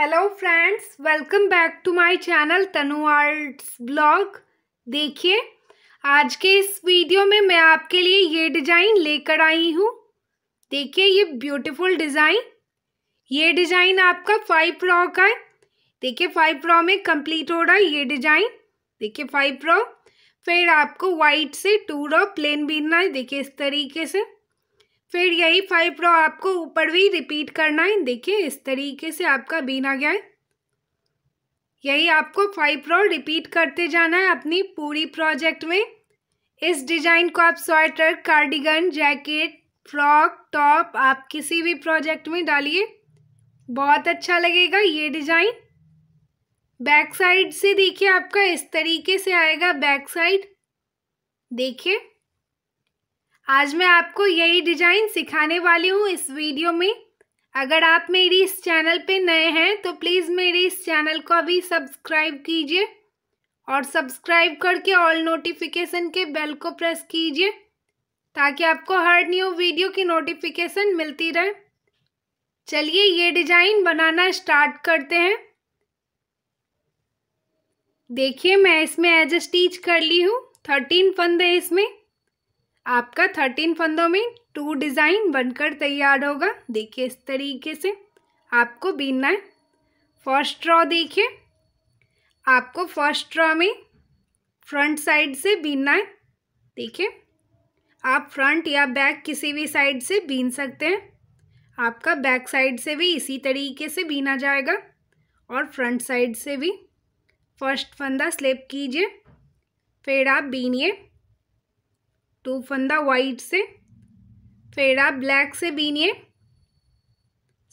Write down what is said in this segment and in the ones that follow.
hello friends welcome back to my channel Tanu arts blog देखिए आज के इस वीडियो में मैं आपके लिए ये डिज़ाइन लेकर आई हूँ देखिए ये ब्यूटीफुल डिज़ाइन ये डिज़ाइन आपका फाइव प्रो का है देखिए फाइव प्रो में कंप्लीट हो रहा है ये डिज़ाइन देखिए फाइव प्रो फिर आपको वाइट से टू रो प्लेन बीनना है देखिए इस तरीके से फिर यही फाइव रो आपको ऊपर भी रिपीट करना है देखिए इस तरीके से आपका बीन आ गया है यही आपको फाइव रो रिपीट करते जाना है अपनी पूरी प्रोजेक्ट में इस डिजाइन को आप sweater cardigan jacket frock top आप किसी भी प्रोजेक्ट में डालिए बहुत अच्छा लगेगा ये डिजाइन बैक साइड से देखिए आपका इस तरीके से आएगा बैक साइड देखिए आज मैं आपको यही डिजाइन सिखाने वाली हूँ इस वीडियो में अगर आप मेरी इस चैनल पे नए हैं तो प्लीज़ मेरे इस चैनल को अभी सब्सक्राइब कीजिए और सब्सक्राइब करके ऑल नोटिफिकेशन के बेल को प्रेस कीजिए ताकि आपको हर न्यू वीडियो की नोटिफिकेशन मिलती रहे चलिए ये डिज़ाइन बनाना स्टार्ट करते हैं देखिए मैं इसमें एज स्टीच कर ली हूँ थर्टीन फंदे इसमें आपका थर्टीन फंदों में टू डिज़ाइन बनकर तैयार होगा देखिए इस तरीके से आपको बीनना है फर्स्ट ड्रॉ देखिए आपको फर्स्ट ड्रॉ में फ्रंट साइड से बीनना है देखिए आप फ्रंट या बैक किसी भी साइड से बीन सकते हैं आपका बैक साइड से भी इसी तरीके से बीना जाएगा और फ्रंट साइड से भी फर्स्ट फंदा स्लिप कीजिए फिर आप बीनिए तो फंदा वाइट से फिर आप ब्लैक से बीनिए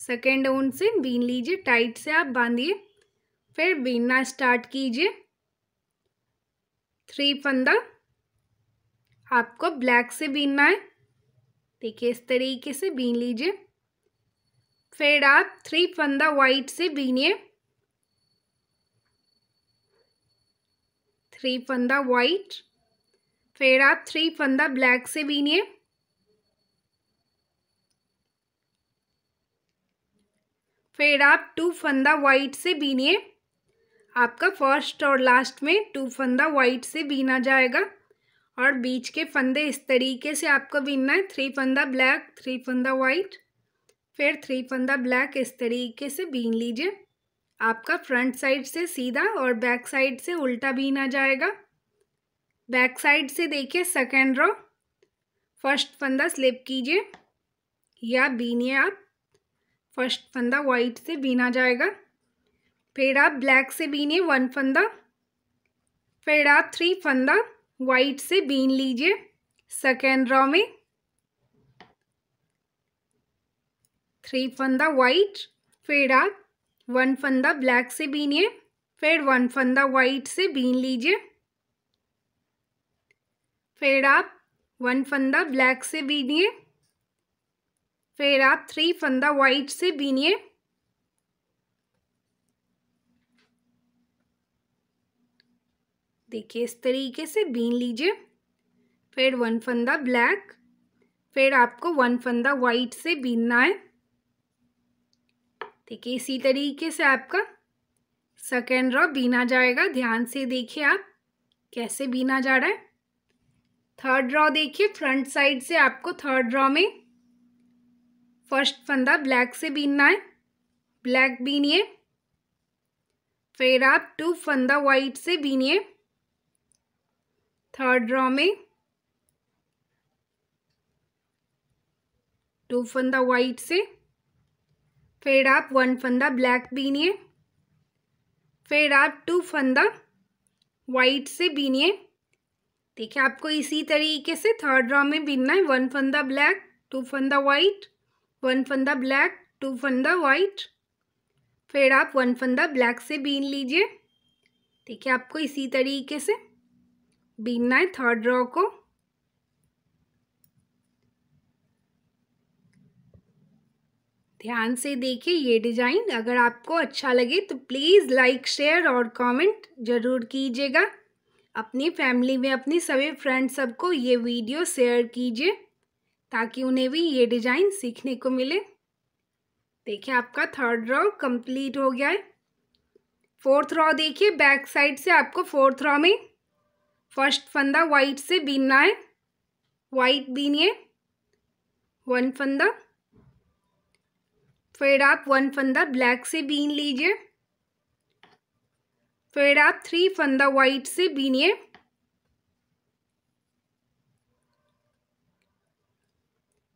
सेकेंड ओन से बीन लीजिए टाइट से आप बांधिए फिर बीनना स्टार्ट कीजिए थ्री फंदा आपको ब्लैक से बीनना है देखिए इस तरीके से बीन लीजिए फिर आप थ्री फंदा वाइट से बीनिए थ्री फंदा वाइट फिर आप थ्री फंदा ब्लैक से बीनिए फिर आप टू फंदा वाइट से बीनिए आपका फर्स्ट और लास्ट में टू फंदा वाइट से बीना जाएगा और बीच के फंदे इस तरीके से आपको बीनना है थ्री फंदा ब्लैक थ्री फंदा वाइट फिर थ्री फंदा ब्लैक इस तरीके से बीन लीजिए आपका फ्रंट साइड से सीधा और बैक साइड से उल्टा बीना जाएगा बैक साइड से देखिए सेकेंड रो फर्स्ट फंदा स्लिप कीजिए या बीनिए आप फर्स्ट फंदा वाइट से बीना जाएगा फिर आप ब्लैक से बीनिए वन फंदा फिर आप थ्री फंदा वाइट से बीन लीजिए सेकेंड रॉ में थ्री फंदा वाइट फिर आप वन फंदा ब्लैक से बीनिए फिर वन फंदा वाइट से बीन लीजिए फिर आप वन फंदा ब्लैक से बीनिए फिर आप थ्री फंदा वाइट से बीनिए देखिए इस तरीके से बीन लीजिए फिर वन फंदा ब्लैक फिर आपको वन फंदा वाइट से बीनना है देखिए इसी तरीके से आपका सेकेंड रॉ बीना जाएगा ध्यान से देखिए आप कैसे बीना जा रहा है थर्ड रॉ देखिए फ्रंट साइड से आपको थर्ड रॉ में फर्स्ट फंदा ब्लैक से बीनना है ब्लैक बीनिए फिर आप टू फंदा वाइट से बीनिए थर्ड रॉ में टू फंदा वाइट से फिर आप वन फंदा ब्लैक बीनिए फिर आप टू फंदा वाइट से बीनिए देखिए आपको इसी तरीके से थर्ड रॉ में बीनना है वन फंदा ब्लैक टू फंदा वाइट वन फंदा ब्लैक टू फंदा वाइट फिर आप वन फंदा ब्लैक से बीन लीजिए देखिए आपको इसी तरीके से बीनना है थर्ड रॉ को ध्यान से देखिए ये डिज़ाइन अगर आपको अच्छा लगे तो प्लीज़ लाइक शेयर और कमेंट ज़रूर कीजिएगा अपनी फैमिली में अपनी सभी फ्रेंड सबको ये वीडियो शेयर कीजिए ताकि उन्हें भी ये डिज़ाइन सीखने को मिले देखिए आपका थर्ड रॉ कंप्लीट हो गया है फोर्थ रॉ देखिए बैक साइड से आपको फोर्थ रॉ में फर्स्ट फंदा वाइट से बीनना है वाइट बीनिए वन फंदा फिर आप वन फंदा ब्लैक से बीन लीजिए फिर आप थ्री फंदा वाइट से बीनिए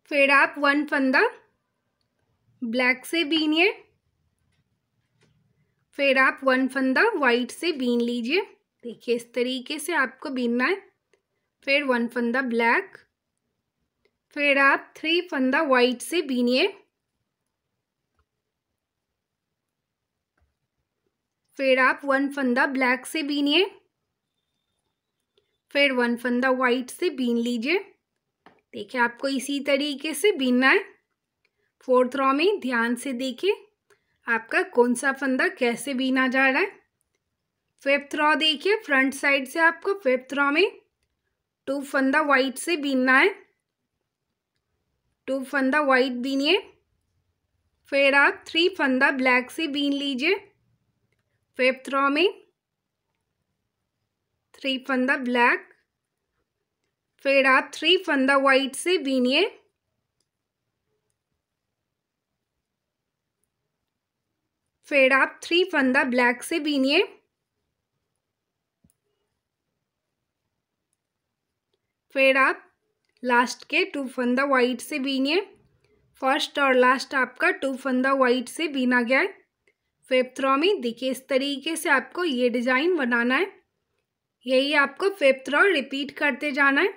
फिर आप वन फंदा ब्लैक से बीनिए फिर आप वन फंदा वाइट से बीन लीजिए देखिए इस तरीके से आपको बीनना है फिर वन फंदा ब्लैक फिर आप थ्री फंदा वाइट से बीनिए फिर आप वन फंदा ब्लैक से बीनिए फिर वन फंदा वाइट से बीन लीजिए देखिए आपको इसी तरीके से बीनना है फोर्थ रॉ में ध्यान से देखिए आपका कौन सा फंदा कैसे बीना जा रहा है फिफ्थ रॉ देखिए फ्रंट साइड से आपको फिफ्थ रॉ में टू फंदा वाइट से बीनना है टू फंदा वाइट बीनिए फिर आप थ्री फंदा ब्लैक से बीन लीजिए fifth row में थ्री फंदा ब्लैक फिर आप थ्री फंदा वाइट से बीनिए फिर आप थ्री फंदा ब्लैक से बीनिए फिर आप लास्ट के टू फंदा वाइट से बीनिए फर्स्ट और लास्ट आपका टू फंदा वाइट से बीना गया है फेपथ्रॉ में देखिए इस तरीके से आपको ये डिज़ाइन बनाना है यही आपको फिफ्थ रॉ रिपीट करते जाना है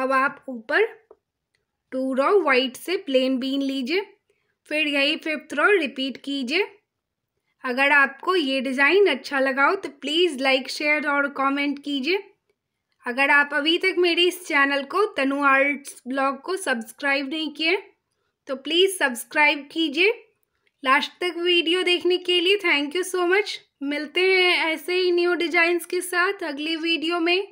अब आप ऊपर टू रॉ वाइट से प्लेन बीन लीजिए फिर यही फिफ्थ रॉ रिपीट कीजिए अगर आपको ये डिज़ाइन अच्छा लगा हो तो प्लीज़ लाइक शेयर और कमेंट कीजिए अगर आप अभी तक मेरे इस चैनल को तनु आर्ट्स ब्लॉग को सब्सक्राइब नहीं किए तो प्लीज़ सब्सक्राइब कीजिए लास्ट तक वीडियो देखने के लिए थैंक यू सो मच मिलते हैं ऐसे ही न्यू डिज़ाइंस के साथ अगली वीडियो में